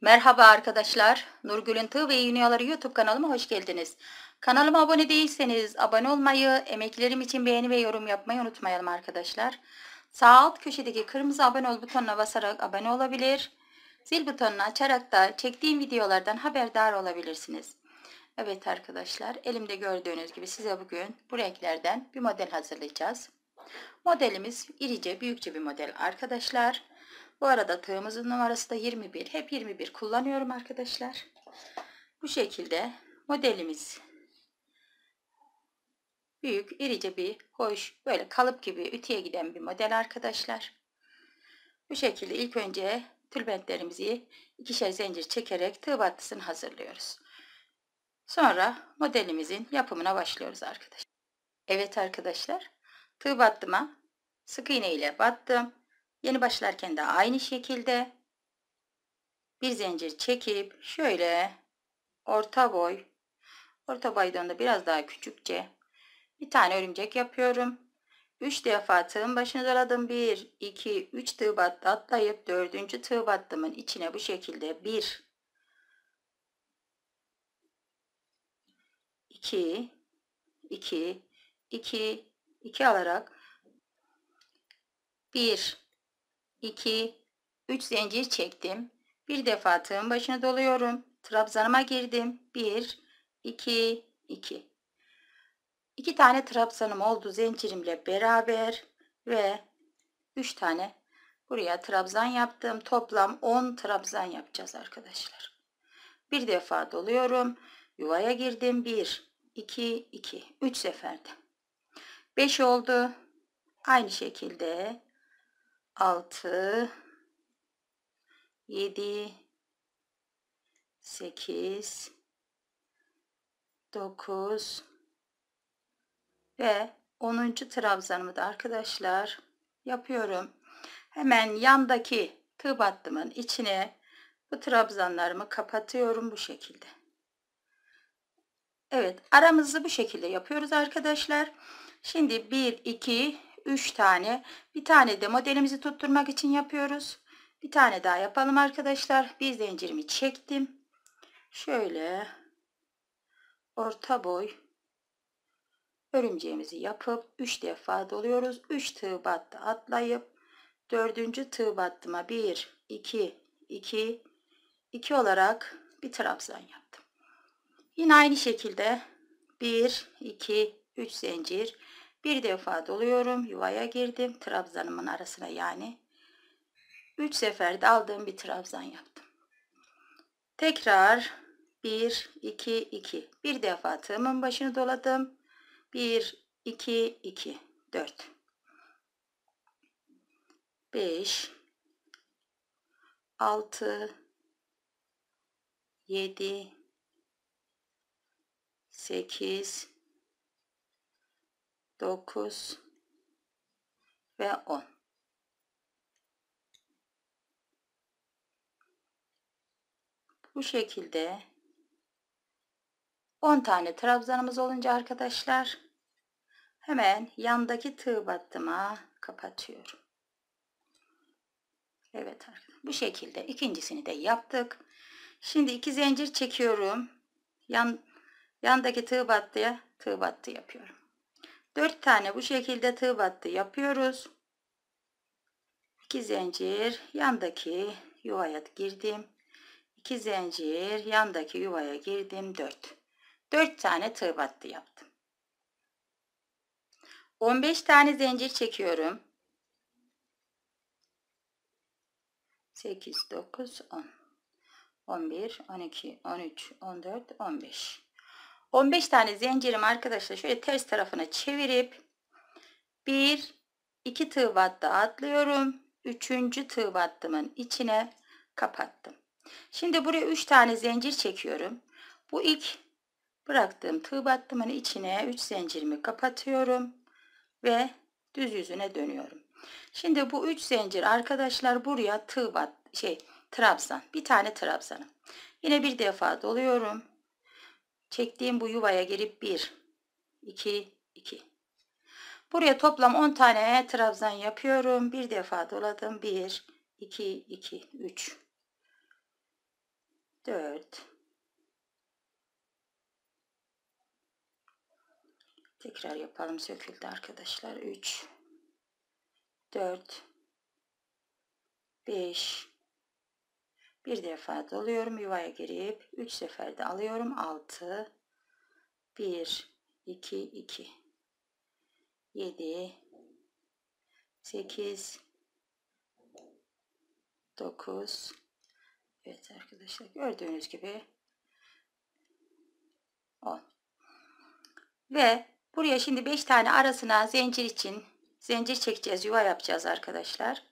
Merhaba arkadaşlar. Nurgül'ün Tığ ve Yünyaları YouTube kanalıma hoş geldiniz. Kanalıma abone değilseniz abone olmayı, emeklerim için beğeni ve yorum yapmayı unutmayalım arkadaşlar. Sağ alt köşedeki kırmızı abone ol butonuna basarak abone olabilir. Zil butonunu açarak da çektiğim videolardan haberdar olabilirsiniz. Evet arkadaşlar elimde gördüğünüz gibi size bugün bu renklerden bir model hazırlayacağız. Modelimiz irice büyükçe bir model arkadaşlar. Bu arada tığımızın numarası da 21. Hep 21 kullanıyorum arkadaşlar. Bu şekilde modelimiz büyük, irice bir, hoş, böyle kalıp gibi ütüye giden bir model arkadaşlar. Bu şekilde ilk önce tülbentlerimizi ikişer zincir çekerek tığ battısını hazırlıyoruz. Sonra modelimizin yapımına başlıyoruz arkadaşlar. Evet arkadaşlar, tığ battıma sık iğne ile battım. Yeni başlarken de aynı şekilde bir zincir çekip şöyle orta boy orta boydan da biraz daha küçükçe bir tane örümcek yapıyorum. 3 defa tığın başını doladım. 1, 2, 3 tığ battı atlayıp 4. tığ battımın içine bu şekilde 1, 2, 2, 2, 2 alarak 1, 2, 3 zincir çektim. Bir defa tığın başına doluyorum. Trabzanıma girdim. 1, 2, 2. 2 tane trabzanım oldu zincirimle beraber ve 3 tane buraya trabzan yaptım. Toplam 10 trabzan yapacağız arkadaşlar. Bir defa doluyorum. Yuvaya girdim. 1, 2, 2. 3 seferde. 5 oldu. Aynı şekilde 6 7 8 9 ve 10. trabzanımı da arkadaşlar yapıyorum. Hemen yandaki tığ battımın içine bu trabzanlarımı kapatıyorum bu şekilde. Evet aramızı bu şekilde yapıyoruz arkadaşlar. Şimdi 1 2 3 tane. Bir tane de modelimizi tutturmak için yapıyoruz. Bir tane daha yapalım arkadaşlar. Bir zincirimi çektim. Şöyle orta boy örümceğimizi yapıp 3 defa doluyoruz. 3 tığ battı atlayıp 4. tığ battıma 1 2 2 2 olarak bir trabzan yaptım. Yine aynı şekilde 1 2 3 zincir bir defa doluyorum. Yuvaya girdim. Trabzanımın arasına yani. Üç seferde aldığım bir trabzan yaptım. Tekrar bir, iki, iki, Bir defa tığımın başını doladım. 1, iki, 2, 4. 5, 6, 7, sekiz. 9 ve 10. Bu şekilde 10 tane trabzanımız olunca arkadaşlar hemen yandaki tığ battıma kapatıyorum. Evet arkadaşlar bu şekilde ikincisini de yaptık. Şimdi iki zincir çekiyorum. Yan yandaki tığ battıya tığ battı yapıyorum. 4 tane bu şekilde tığ battı yapıyoruz. 2 zincir yandaki yuvaya girdim. 2 zincir yandaki yuvaya girdim 4. 4 tane tığ battı yaptım. 15 tane zincir çekiyorum. 8 9 10 11 12 13 14 15 15 tane zincirim arkadaşlar şöyle ters tarafına çevirip 1 2 tığ battı atlıyorum. 3. tığ battımın içine kapattım. Şimdi buraya 3 tane zincir çekiyorum. Bu ilk bıraktığım tığ battımın içine 3 zincirimi kapatıyorum ve düz yüzüne dönüyorum. Şimdi bu 3 zincir arkadaşlar buraya tığ bat şey trabzan. Bir tane trabzanım. Yine bir defa doluyorum. Çektiğim bu yuvaya girip 1, 2, 2. Buraya toplam 10 tane trabzan yapıyorum. Bir defa doladım. 1, 2, 2, 3, 4. Tekrar yapalım. Söküldü arkadaşlar. 3, 4, 5, bir defa doluyorum yuvaya girip 3 seferde alıyorum 6 1 2 2 7 8 9 Evet arkadaşlar gördüğünüz gibi 10 ve buraya şimdi 5 tane arasına zincir için zincir çekeceğiz yuva yapacağız arkadaşlar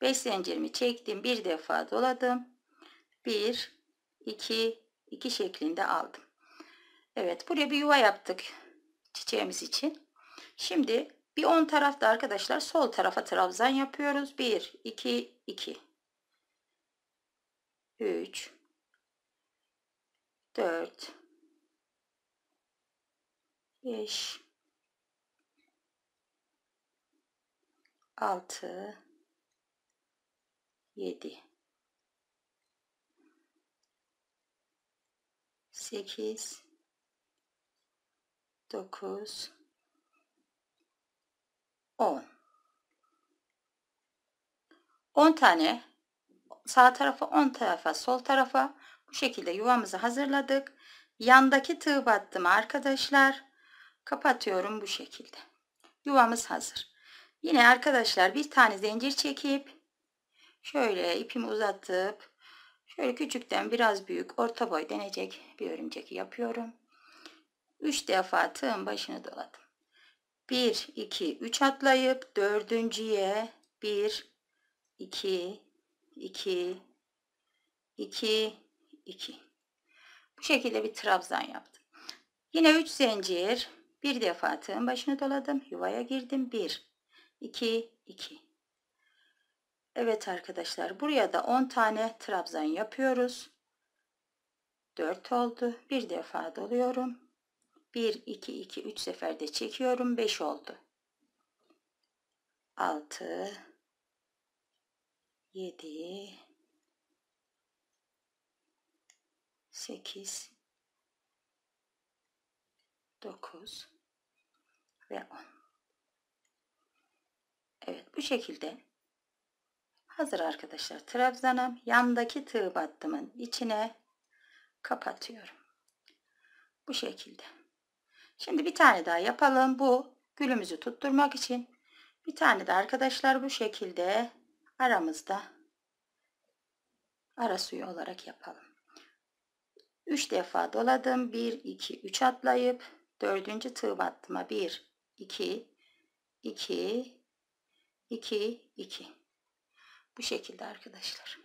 5 zincirimi çektim. Bir defa doladım. 1, 2, 2 şeklinde aldım. Evet buraya bir yuva yaptık çiçeğimiz için. Şimdi bir 10 tarafta arkadaşlar sol tarafa trabzan yapıyoruz. 1, 2, 2, 3, 4, 5, 6, 7 8 9 10 10 tane sağ tarafa 10 tarafa sol tarafa bu şekilde yuvamızı hazırladık. Yandaki tığ battım arkadaşlar. Kapatıyorum bu şekilde. Yuvamız hazır. Yine arkadaşlar bir tane zincir çekip Şöyle ipimi uzatıp şöyle küçükten biraz büyük orta boy denecek bir örümcek yapıyorum. 3 defa tığın başını doladım. 1, 2, 3 atlayıp dördüncüye 1, 2, 2, 2, 2. Bu şekilde bir trabzan yaptım. Yine 3 zincir. Bir defa tığın başını doladım. Yuvaya girdim. 1, 2, 2. Evet arkadaşlar buraya da 10 tane trabzan yapıyoruz. 4 oldu. Bir defa doluyorum. 1, 2, 2, 3 seferde çekiyorum. 5 oldu. 6, 7, 8, 9 ve 10. Evet bu şekilde Hazır arkadaşlar trabzanım yandaki tığ battımın içine kapatıyorum. Bu şekilde. Şimdi bir tane daha yapalım. Bu gülümüzü tutturmak için bir tane de arkadaşlar bu şekilde aramızda ara suyu olarak yapalım. 3 defa doladım. 1, 2, 3 atlayıp 4. tığ battıma 1, 2, 2, 2, 2. Bu şekilde arkadaşlar.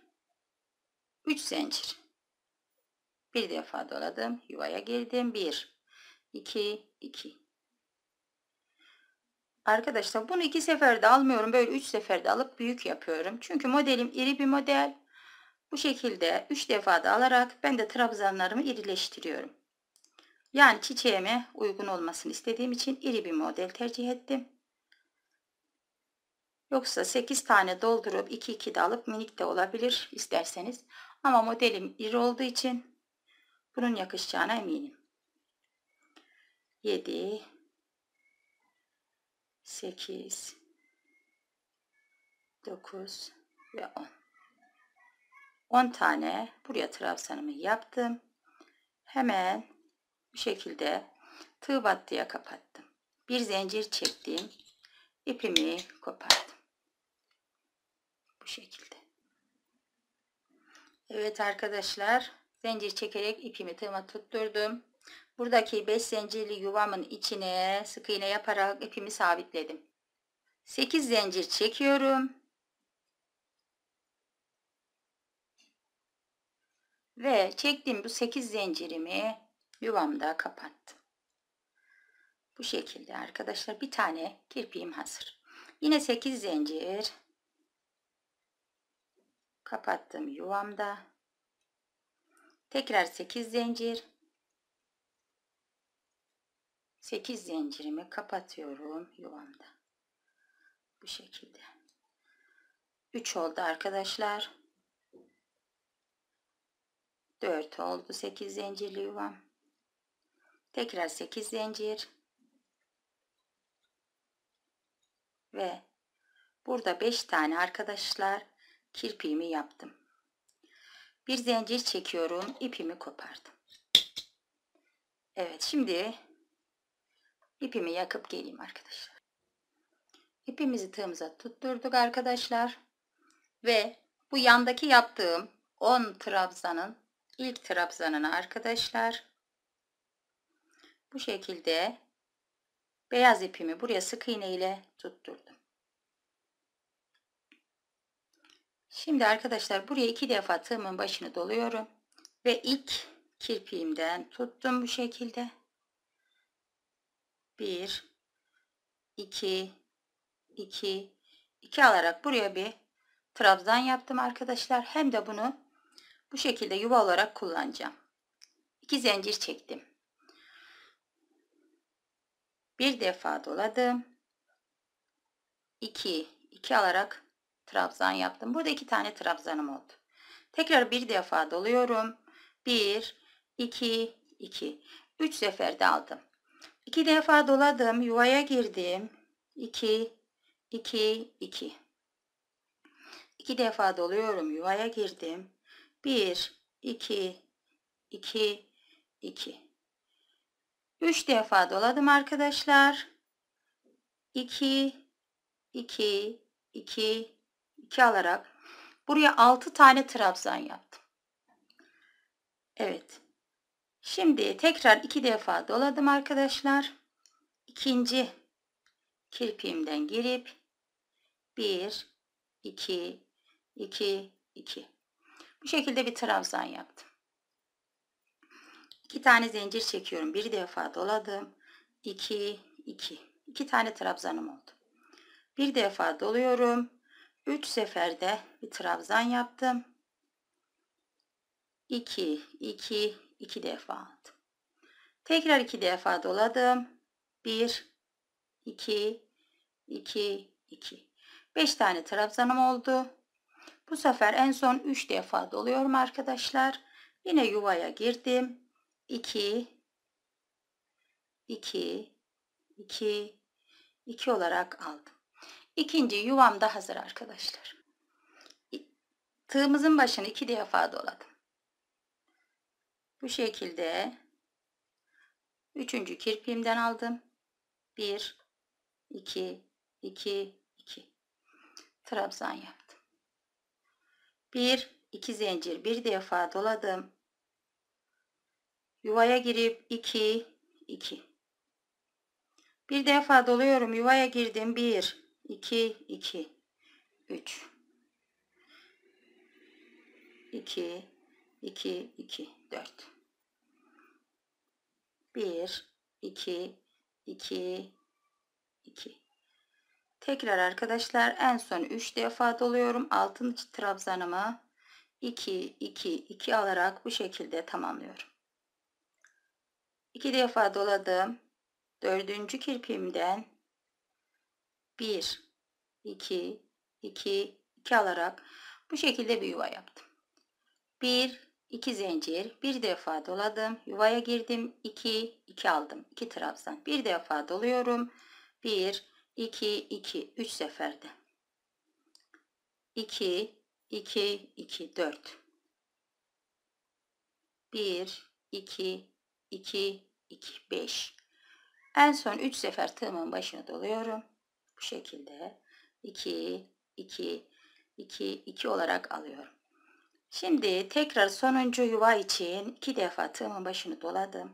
3 zincir. Bir defa doladım. Yuvaya girdim. 1, 2, 2. Arkadaşlar bunu iki seferde almıyorum. Böyle üç seferde alıp büyük yapıyorum. Çünkü modelim iri bir model. Bu şekilde üç defa da alarak ben de trabzanlarımı irileştiriyorum. Yani çiçeğime uygun olmasını istediğim için iri bir model tercih ettim. Yoksa 8 tane doldurup 2 2 de alıp minik de olabilir isterseniz. Ama modelim iri olduğu için bunun yakışacağına eminim. 7 8 9 ve 10 10 tane buraya trabzanımı yaptım. Hemen bu şekilde tığ battıya kapattım. Bir zincir çektim. ipimi kopardım şekilde. Evet arkadaşlar zincir çekerek ipimi tığıma tutturdum. Buradaki 5 zincirli yuvamın içine sık iğne yaparak ipimi sabitledim. 8 zincir çekiyorum. Ve çektiğim bu 8 zincirimi yuvamda kapattım. Bu şekilde arkadaşlar bir tane kirpiğim hazır. Yine 8 zincir kapattım yuvamda tekrar 8 zincir 8 zincirimi kapatıyorum yuvamda bu şekilde 3 oldu arkadaşlar 4 oldu 8 zincirli yuvam tekrar 8 zincir ve burada 5 tane arkadaşlar kirpiğimi yaptım. Bir zincir çekiyorum. ipimi kopardım. Evet şimdi ipimi yakıp geleyim arkadaşlar. İpimizi tığımıza tutturduk arkadaşlar. Ve bu yandaki yaptığım 10 trabzanın ilk trabzanını arkadaşlar bu şekilde beyaz ipimi buraya sık iğne ile tutturdum. Şimdi arkadaşlar buraya iki defa tığımın başını doluyorum. Ve ilk kirpiğimden tuttum bu şekilde. 1 2 2 2 alarak buraya bir trabzan yaptım arkadaşlar. Hem de bunu bu şekilde yuva olarak kullanacağım. 2 zincir çektim. Bir defa doladım. 2 2 alarak trabzan yaptım. Burada iki tane trabzanım oldu. Tekrar bir defa doluyorum. 1, 2, 2. 3 seferde aldım. 2 defa doladım. Yuvaya girdim. 2, 2, 2. 2 defa doluyorum. Yuvaya girdim. 1, 2, 2, 2. 3 defa doladım arkadaşlar. 2, 2, 2, 2 alarak buraya 6 tane trabzan yaptım. Evet. Şimdi tekrar 2 defa doladım arkadaşlar. İkinci kirpiğimden girip 1 2 2 2 bu şekilde bir trabzan yaptım. 2 tane zincir çekiyorum. 1 defa doladım. 2 2 2 tane trabzanım oldu. Bir defa doluyorum. 3 seferde bir trabzan yaptım. 2 2 2 defa aldım. Tekrar 2 defa doladım. 1 2 2 2 5 tane trabzanım oldu. Bu sefer en son 3 defa doluyorum arkadaşlar. Yine yuvaya girdim. 2 2 2 2 olarak aldım. İkinci yuvam da hazır arkadaşlar. Tığımızın başını iki defa doladım. Bu şekilde üçüncü kirpiğimden aldım. Bir, iki, iki, iki. Trabzan yaptım. Bir, iki zincir bir defa doladım. Yuvaya girip iki, iki. Bir defa doluyorum. Yuvaya girdim. Bir, 2 2 3 2 2 2 4 1 2 2 2 Tekrar arkadaşlar en son 3 defa doluyorum. Altın trabzanımı 2 2 2 alarak bu şekilde tamamlıyorum. 2 defa doladım. Dördüncü kirpiğimden 1, 2, 2, 2 alarak bu şekilde bir yuva yaptım. 1, 2 zincir, bir defa doladım, yuvaya girdim, 2, 2 aldım, 2 trabzan. Bir defa doluyorum, 1, 2, 2, 3 seferde. 2, 2, 2, 4. 1, 2, 2, 2, 5. En son 3 sefer tığımın başına doluyorum. Bu şekilde 2, 2, 2, 2 olarak alıyorum. Şimdi tekrar sonuncu yuva için iki defa tığımın başını doladım.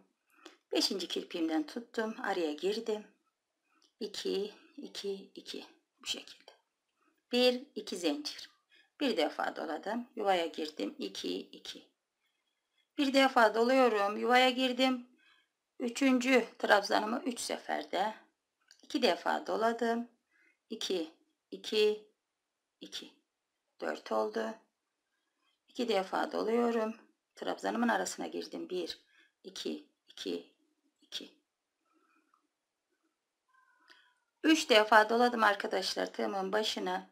Beşinci kirpiğimden tuttum. Araya girdim. 2, 2, 2 bu şekilde. 1, 2 zincir. Bir defa doladım. Yuvaya girdim. 2, 2. Bir defa doluyorum. Yuvaya girdim. Üçüncü trabzanımı 3 üç seferde. 2 defa doladım. 2, 2, 2. 4 oldu. 2 defa doluyorum. Trabzanımın arasına girdim. 1, 2, 2, 2. 3 defa doladım arkadaşlar tığımın başına.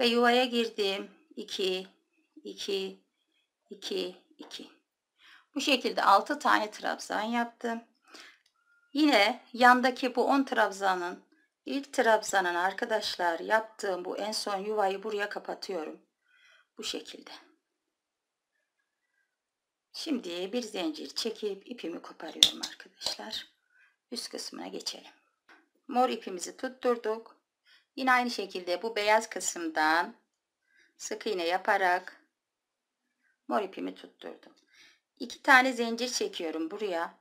Ve yuvaya girdim. 2, 2, 2, 2. Bu şekilde 6 tane trabzan yaptım. Yine yandaki bu 10 trabzanın İlk trabzanın arkadaşlar yaptığım bu en son yuvayı buraya kapatıyorum. Bu şekilde. Şimdi bir zincir çekip ipimi koparıyorum arkadaşlar. Üst kısmına geçelim. Mor ipimizi tutturduk. Yine aynı şekilde bu beyaz kısımdan sık iğne yaparak mor ipimi tutturdum. İki tane zincir çekiyorum buraya.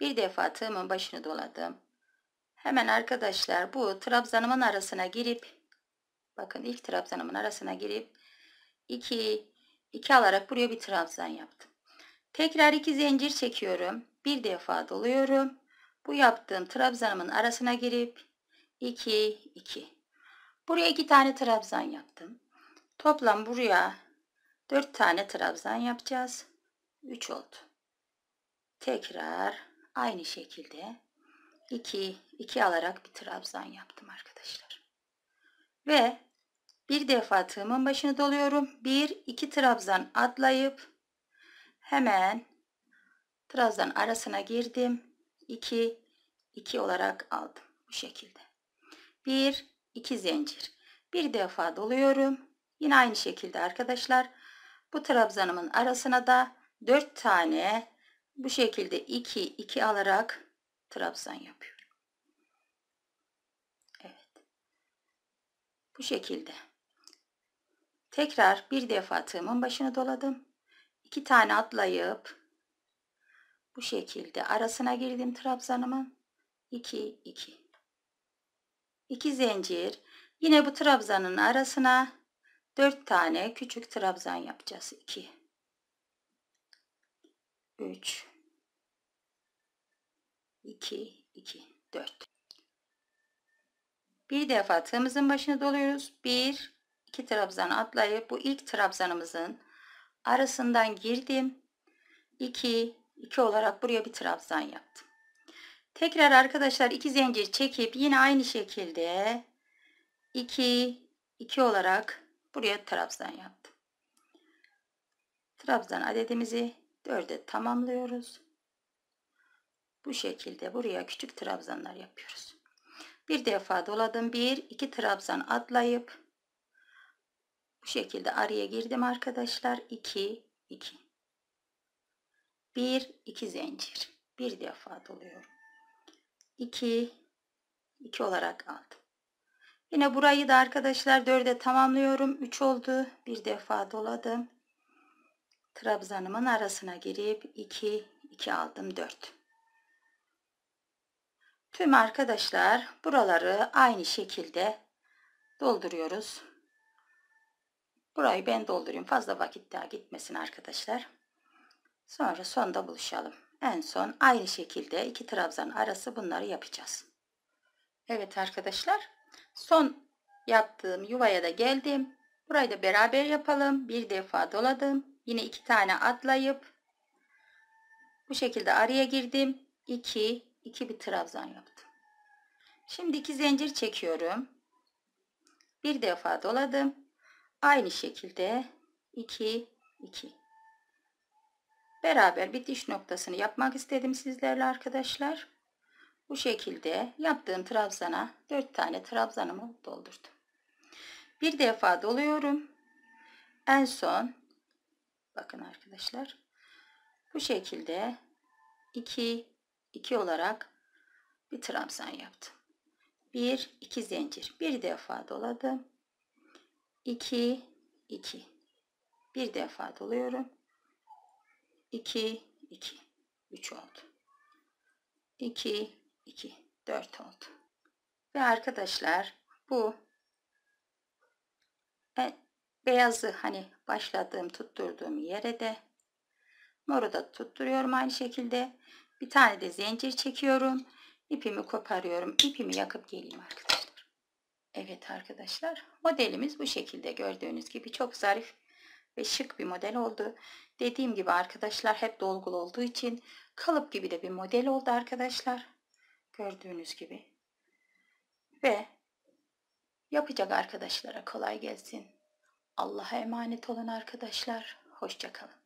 Bir defa tığımın başını doladım. Hemen arkadaşlar bu trabzanımın arasına girip bakın ilk trabzanımın arasına girip 2 2 alarak buraya bir trabzan yaptım. Tekrar 2 zincir çekiyorum. Bir defa doluyorum. Bu yaptığım trabzanımın arasına girip 2 2. Buraya 2 tane trabzan yaptım. Toplam buraya 4 tane trabzan yapacağız. 3 oldu. Tekrar aynı şekilde 2, 2 alarak bir trabzan yaptım arkadaşlar. Ve bir defa tığımın başını doluyorum. 1, 2 trabzan atlayıp hemen trabzan arasına girdim. 2, 2 olarak aldım. Bu şekilde. 1, 2 zincir. Bir defa doluyorum. Yine aynı şekilde arkadaşlar. Bu trabzanımın arasına da 4 tane bu şekilde 2, 2 alarak trabzan yapıyorum. Evet. Bu şekilde. Tekrar bir defa tığımın başını doladım. İki tane atlayıp bu şekilde arasına girdim trabzanımın. 2 2 2 zincir. Yine bu trabzanın arasına 4 tane küçük trabzan yapacağız. 2 3 2 2 4 bir defa tığımızın başına doluyoruz 1 2 trabzan atlayıp bu ilk trabzanımızın arasından girdim 2 2 olarak buraya bir trabzan yaptım tekrar arkadaşlar iki zincir çekip yine aynı şekilde 2 2 olarak buraya trabzan yaptım trabzan adedimizi 4'e tamamlıyoruz bu şekilde buraya küçük trabzanlar yapıyoruz. Bir defa doladım. Bir, iki trabzan atlayıp bu şekilde araya girdim arkadaşlar. 2, iki bir iki zincir. Bir defa doluyorum. 2, iki olarak aldım. Yine burayı da arkadaşlar dörde tamamlıyorum. üç oldu. Bir defa doladım. Trabzanımın arasına girip iki iki aldım dört. Tüm arkadaşlar buraları aynı şekilde dolduruyoruz. Burayı ben doldurayım. Fazla vakit daha gitmesin arkadaşlar. Sonra sonda buluşalım. En son aynı şekilde iki trabzan arası bunları yapacağız. Evet arkadaşlar. Son yaptığım yuvaya da geldim. Burayı da beraber yapalım. Bir defa doladım. Yine iki tane atlayıp bu şekilde araya girdim. 2 2 bir trabzan yaptım. Şimdi iki zincir çekiyorum. Bir defa doladım. Aynı şekilde 2 2 beraber bitiş noktasını yapmak istedim sizlerle arkadaşlar. Bu şekilde yaptığım trabzana 4 tane trabzanımı doldurdum. Bir defa doluyorum. En son bakın arkadaşlar bu şekilde 2 2 olarak bir trabzan yaptım. 1 2 zincir. Bir defa doladım. 2 2 bir defa doluyorum. 2 2 3 oldu. 2 2 4 oldu. Ve arkadaşlar bu e, beyazı hani başladığım tutturduğum yere de moru da tutturuyorum aynı şekilde bir tane de zincir çekiyorum. ipimi koparıyorum. ipimi yakıp geleyim arkadaşlar. Evet arkadaşlar modelimiz bu şekilde gördüğünüz gibi çok zarif ve şık bir model oldu. Dediğim gibi arkadaşlar hep dolgulu olduğu için kalıp gibi de bir model oldu arkadaşlar. Gördüğünüz gibi. Ve yapacak arkadaşlara kolay gelsin. Allah'a emanet olun arkadaşlar. Hoşçakalın.